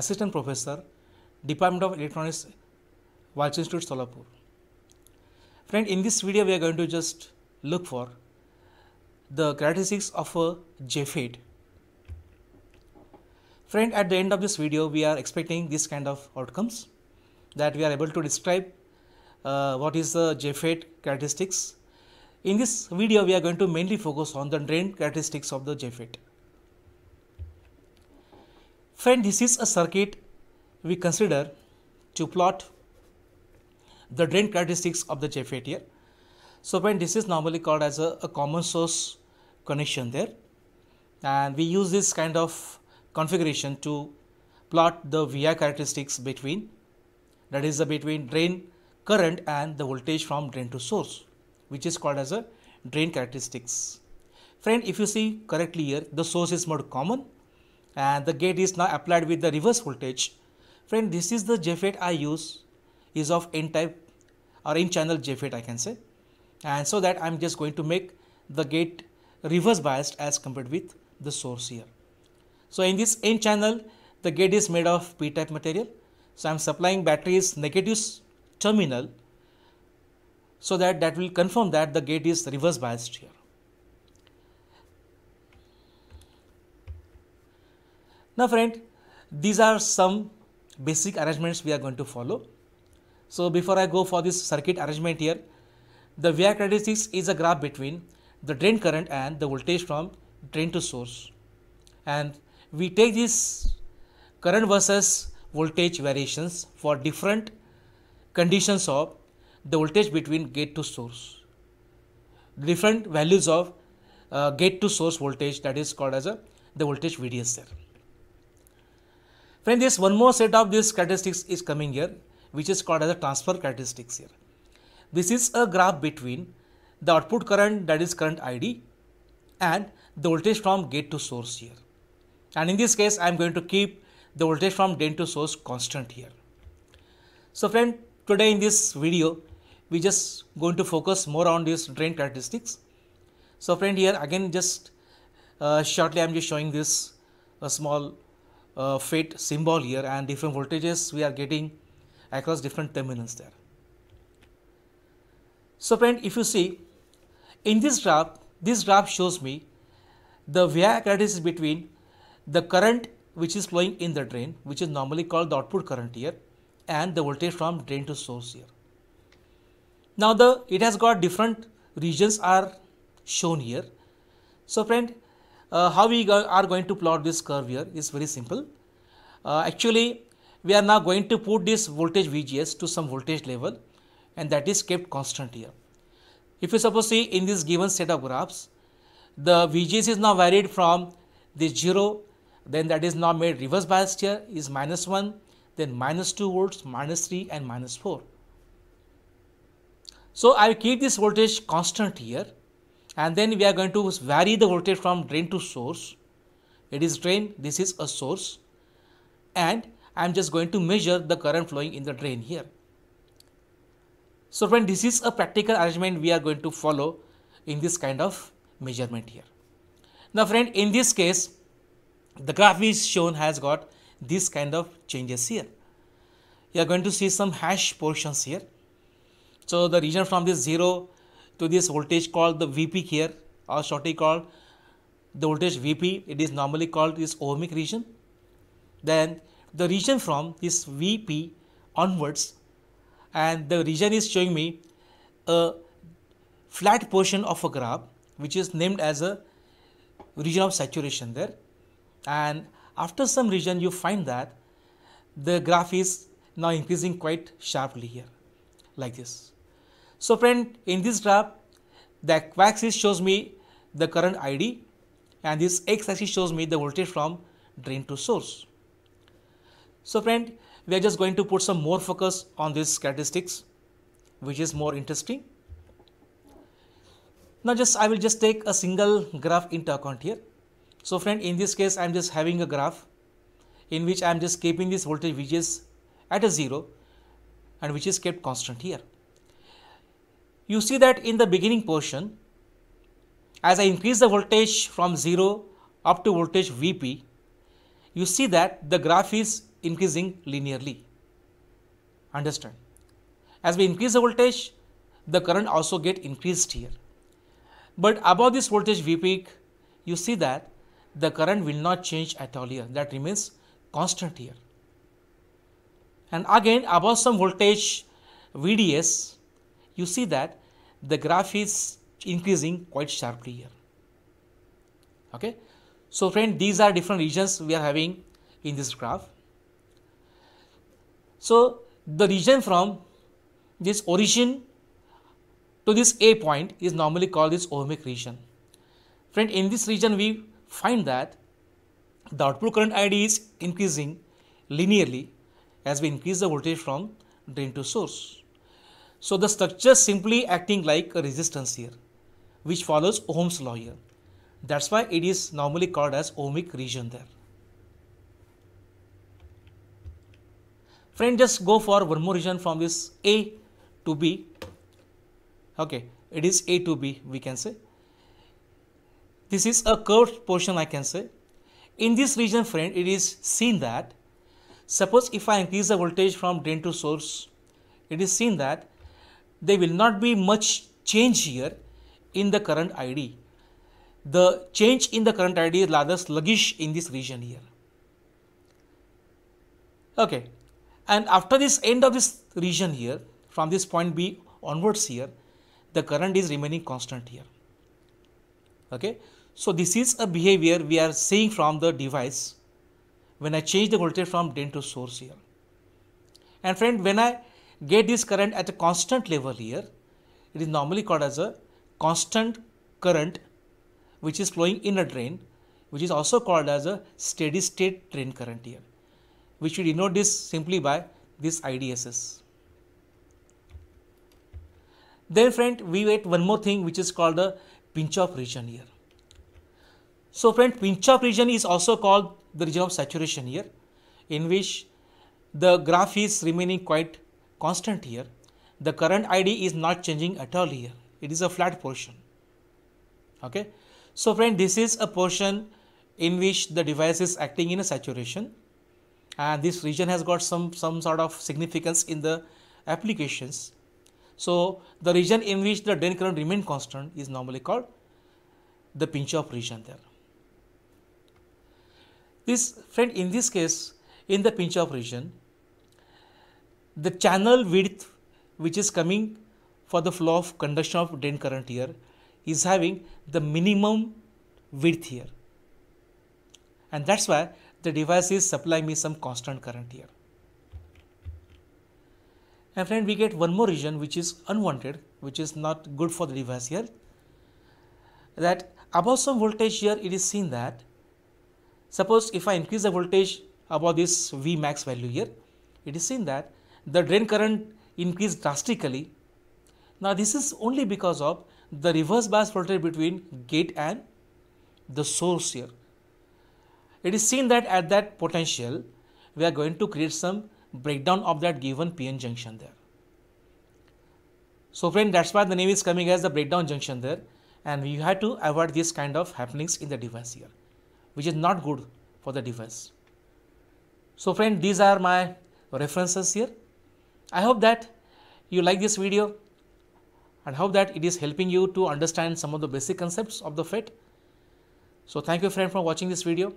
Assistant Professor, Department of Electronics, Walsh Institute, Solapur. Friend, in this video, we are going to just look for the characteristics of a JFET. Friend, at the end of this video, we are expecting this kind of outcomes that we are able to describe uh, what is the JFET characteristics. In this video, we are going to mainly focus on the drain characteristics of the JFET. Friend, this is a circuit we consider to plot the drain characteristics of the JFET here. So friend, this is normally called as a, a common source connection there and we use this kind of configuration to plot the VI characteristics between that is the between drain current and the voltage from drain to source which is called as a drain characteristics. Friend if you see correctly here the source is more common and the gate is now applied with the reverse voltage. Friend, this is the JFET I use is of n type or n channel JFET I can say. And so that I'm just going to make the gate reverse biased as compared with the source here. So in this n channel, the gate is made of p type material. So I'm supplying batteries negative terminal so that that will confirm that the gate is reverse biased here. Now friend, these are some basic arrangements we are going to follow. So before I go for this circuit arrangement here, the VI characteristics is a graph between the drain current and the voltage from drain to source. And we take this current versus voltage variations for different conditions of the voltage between gate to source. Different values of uh, gate to source voltage that is called as a the voltage VDS there. Friend, this one more set of these characteristics is coming here, which is called as a transfer characteristics here. This is a graph between the output current that is current ID and the voltage from gate to source here. And in this case, I am going to keep the voltage from drain to source constant here. So friend, today in this video, we just going to focus more on this drain characteristics. So friend here again just uh, shortly I am just showing this a small uh, FET symbol here and different voltages we are getting across different terminals there. So friend, if you see in this graph, this graph shows me the VI characteristics between the current which is flowing in the drain, which is normally called the output current here, and the voltage from drain to source here. Now the it has got different regions are shown here. So friend, uh, how we go are going to plot this curve here is very simple. Uh, actually, we are now going to put this voltage VGS to some voltage level and that is kept constant here. If you suppose see in this given set of graphs, the VGS is now varied from the 0, then that is now made reverse biased here is minus 1, then minus 2 volts, minus 3 and minus 4. So, I will keep this voltage constant here and then we are going to vary the voltage from drain to source. It is drain, this is a source and I am just going to measure the current flowing in the drain here. So when this is a practical arrangement we are going to follow in this kind of measurement here. Now friend, in this case, the graph is shown has got this kind of changes here. You are going to see some hash portions here. So the region from this 0 to this voltage called the vp here or shortly called the voltage vp it is normally called this ohmic region then the region from this vp onwards and the region is showing me a flat portion of a graph which is named as a region of saturation there and after some region you find that the graph is now increasing quite sharply here like this so friend, in this graph, the y-axis shows me the current ID and this x-axis shows me the voltage from drain to source. So friend, we are just going to put some more focus on these statistics, which is more interesting. Now just I will just take a single graph into account here. So friend, in this case, I am just having a graph in which I am just keeping this voltage which is at a zero and which is kept constant here you see that in the beginning portion, as I increase the voltage from 0 up to voltage Vp, you see that the graph is increasing linearly. Understand? As we increase the voltage, the current also get increased here. But above this voltage V peak, you see that the current will not change at all here. That remains constant here. And again above some voltage VDS, you see that the graph is increasing quite sharply here. Okay. So friend, these are different regions we are having in this graph. So the region from this origin to this A point is normally called this ohmic region. Friend, in this region we find that the output current ID is increasing linearly as we increase the voltage from drain to source. So the structure simply acting like a resistance here, which follows Ohm's law here. That's why it is normally called as ohmic region there. Friend, just go for one more region from this A to B. Okay, it is A to B, we can say. This is a curved portion, I can say. In this region, friend, it is seen that suppose if I increase the voltage from drain to source, it is seen that there will not be much change here in the current ID. The change in the current ID is rather sluggish in this region here. Okay, and after this end of this region here, from this point B onwards here, the current is remaining constant here. Okay, so this is a behavior we are seeing from the device when I change the voltage from drain to source here. And friend, when I get this current at a constant level here. It is normally called as a constant current which is flowing in a drain which is also called as a steady state drain current here. We should denote this simply by this IDSS. Then friend we get one more thing which is called the Pinch-off region here. So friend Pinch-off region is also called the region of saturation here in which the graph is remaining quite constant here, the current ID is not changing at all here. It is a flat portion. Okay. So friend, this is a portion in which the device is acting in a saturation and this region has got some, some sort of significance in the applications. So the region in which the drain current remain constant is normally called the pinch off region there. This friend in this case in the pinch off region the channel width which is coming for the flow of conduction of drain current here is having the minimum width here and that's why the device is supplying me some constant current here. And friend we get one more region which is unwanted which is not good for the device here that above some voltage here it is seen that suppose if I increase the voltage above this V max value here it is seen that the drain current increased drastically. Now this is only because of the reverse bias voltage between gate and the source here. It is seen that at that potential, we are going to create some breakdown of that given PN junction there. So friend, that's why the name is coming as the breakdown junction there and we have to avoid this kind of happenings in the device here, which is not good for the device. So friend, these are my references here. I hope that you like this video and hope that it is helping you to understand some of the basic concepts of the FET. So thank you friend for watching this video.